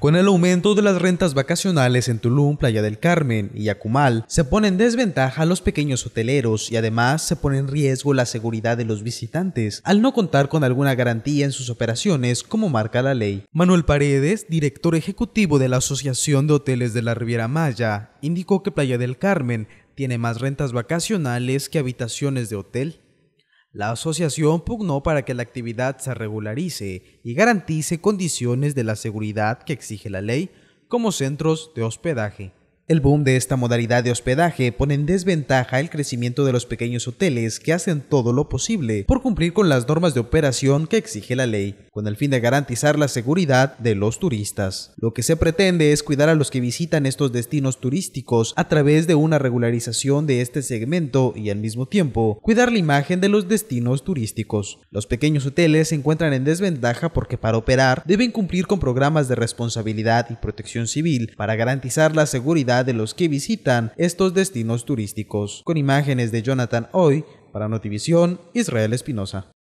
Con el aumento de las rentas vacacionales en Tulum, Playa del Carmen y Yacumal, se pone en desventaja a los pequeños hoteleros y además se pone en riesgo la seguridad de los visitantes al no contar con alguna garantía en sus operaciones como marca la ley. Manuel Paredes, director ejecutivo de la Asociación de Hoteles de la Riviera Maya, indicó que Playa del Carmen tiene más rentas vacacionales que habitaciones de hotel. La asociación pugnó para que la actividad se regularice y garantice condiciones de la seguridad que exige la ley, como centros de hospedaje. El boom de esta modalidad de hospedaje pone en desventaja el crecimiento de los pequeños hoteles que hacen todo lo posible por cumplir con las normas de operación que exige la ley con el fin de garantizar la seguridad de los turistas. Lo que se pretende es cuidar a los que visitan estos destinos turísticos a través de una regularización de este segmento y al mismo tiempo cuidar la imagen de los destinos turísticos. Los pequeños hoteles se encuentran en desventaja porque para operar deben cumplir con programas de responsabilidad y protección civil para garantizar la seguridad de los que visitan estos destinos turísticos. Con imágenes de Jonathan Hoy, para Notivisión, Israel Espinosa.